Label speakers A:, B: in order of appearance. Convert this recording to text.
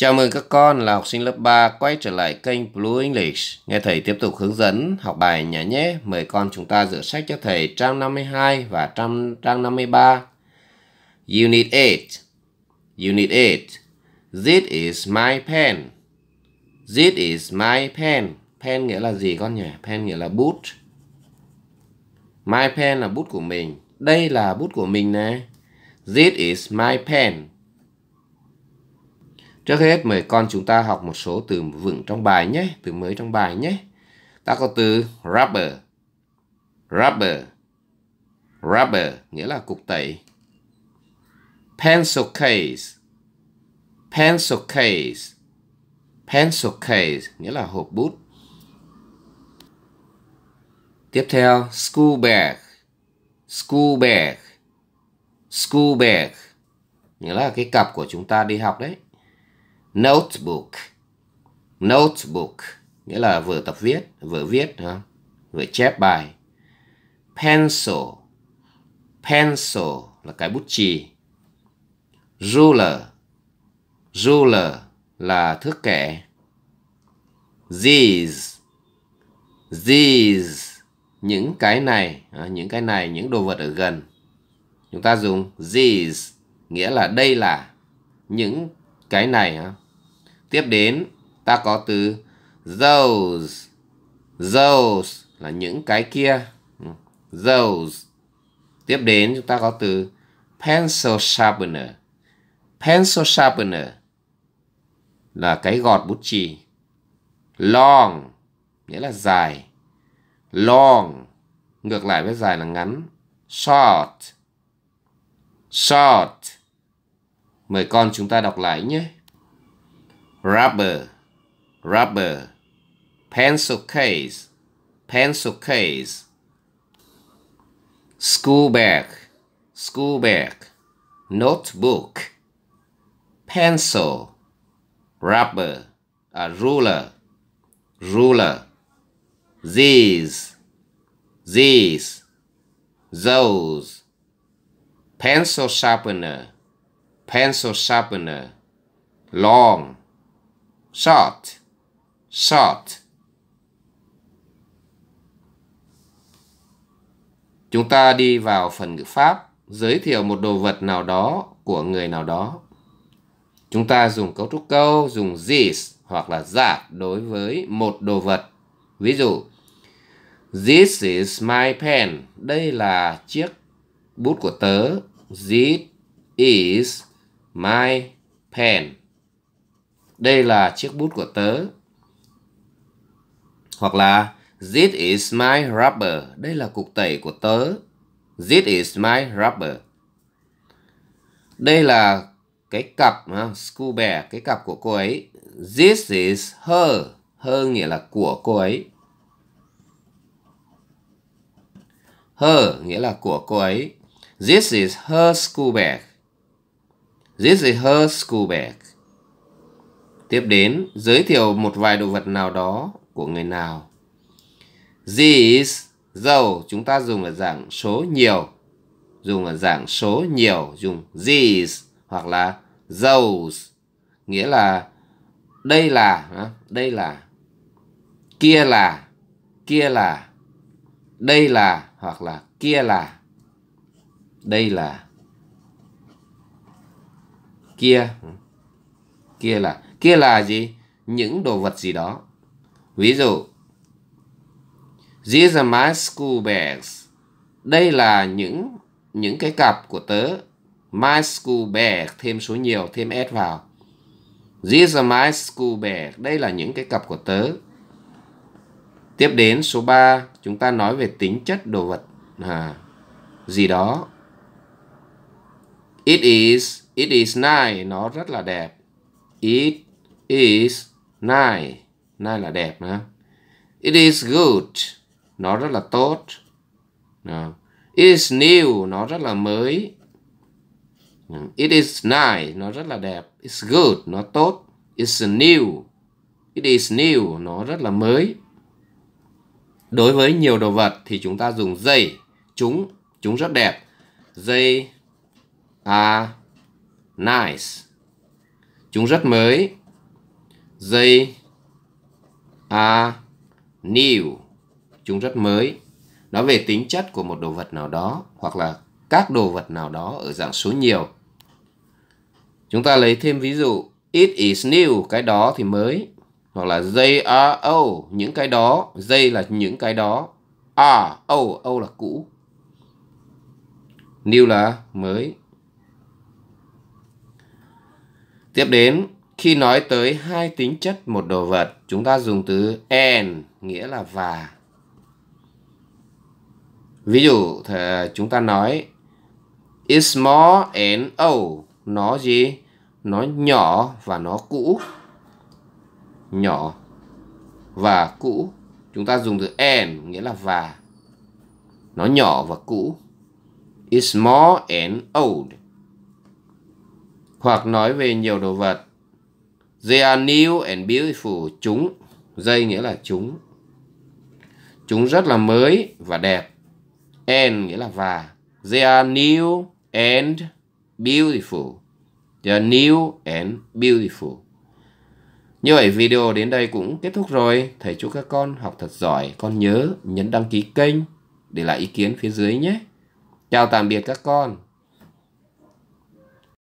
A: Chào mừng các con là học sinh lớp 3 quay trở lại kênh Blue English. Nghe thầy tiếp tục hướng dẫn học bài nhà nhé. Mời con chúng ta rửa sách cho thầy trang 52 và trang, trang 53. Unit 8. Unit 8. This is my pen. This is my pen. Pen nghĩa là gì con nhỉ? Pen nghĩa là bút. My pen là bút của mình. Đây là bút của mình nè. This is my pen. Trước hết mời con chúng ta học một số từ vựng trong bài nhé, từ mới trong bài nhé. Ta có từ rubber, rubber, rubber nghĩa là cục tẩy. Pencil case, pencil case, pencil case nghĩa là hộp bút. Tiếp theo, school bag, school bag, school bag nghĩa là cái cặp của chúng ta đi học đấy notebook notebook nghĩa là vừa tập viết vừa viết ha? vừa chép bài pencil pencil là cái bút chì ruler ruler là thước kẻ these these những cái này những cái này những đồ vật ở gần chúng ta dùng these nghĩa là đây là những cái này Tiếp đến ta có từ those. Those là những cái kia. Those. Tiếp đến chúng ta có từ pencil sharpener. Pencil sharpener là cái gọt bút chì. Long nghĩa là dài. Long ngược lại với dài là ngắn. Short. Short. Mời con chúng ta đọc lại nhé. rubber, rubber, pencil case, pencil case, school bag, school bag, notebook, pencil, rubber, a ruler, ruler, these, these, those, pencil sharpener, pencil sharpener, long, shot shot chúng ta đi vào phần ngữ pháp giới thiệu một đồ vật nào đó của người nào đó chúng ta dùng cấu trúc câu dùng this hoặc là that đối với một đồ vật ví dụ this is my pen đây là chiếc bút của tớ this is my pen đây là chiếc bút của tớ. Hoặc là This is my rubber. Đây là cục tẩy của tớ. This is my rubber. Đây là cái cặp, ha, school bag cái cặp của cô ấy. This is her. Her nghĩa là của cô ấy. Her nghĩa là của cô ấy. This is her school bag. This is her school bag. Tiếp đến, giới thiệu một vài đồ vật nào đó của người nào. These, dầu chúng ta dùng ở dạng số nhiều. Dùng ở dạng số nhiều, dùng these hoặc là those. Nghĩa là đây là, đây là, kia là, kia là, đây là hoặc là kia là, đây là, kia, kia là kia là gì những đồ vật gì đó ví dụ these are my school bags đây là những những cái cặp của tớ my school bag thêm số nhiều thêm s vào these are my school bag đây là những cái cặp của tớ tiếp đến số 3 chúng ta nói về tính chất đồ vật à, gì đó it is it is nice nó rất là đẹp it is nice. Nice là đẹp nữa. It is good. Nó rất là tốt. No. It is new. Nó rất là mới. It is nice. Nó rất là đẹp. It's good. Nó tốt. It's new. It is new. Nó rất là mới. Đối với nhiều đồ vật thì chúng ta dùng dây. Chúng. Chúng rất đẹp. Dây are nice. Chúng rất mới. They are new. Chúng rất mới. Nói về tính chất của một đồ vật nào đó hoặc là các đồ vật nào đó ở dạng số nhiều. Chúng ta lấy thêm ví dụ It is new, cái đó thì mới. Hoặc là they are old, những cái đó. They là những cái đó. Are, old, old là cũ. New là mới. Tiếp đến khi nói tới hai tính chất một đồ vật, chúng ta dùng từ and nghĩa là và. Ví dụ chúng ta nói is small and old. Nó gì? Nó nhỏ và nó cũ. Nhỏ và cũ. Chúng ta dùng từ and nghĩa là và. Nó nhỏ và cũ. is small and old. Hoặc nói về nhiều đồ vật They are new and beautiful. Chúng. dây nghĩa là chúng. Chúng rất là mới và đẹp. And nghĩa là và. They are new and beautiful. They are new and beautiful. Như vậy video đến đây cũng kết thúc rồi. Thầy chúc các con học thật giỏi. Con nhớ nhấn đăng ký kênh để lại ý kiến phía dưới nhé. Chào tạm biệt các con.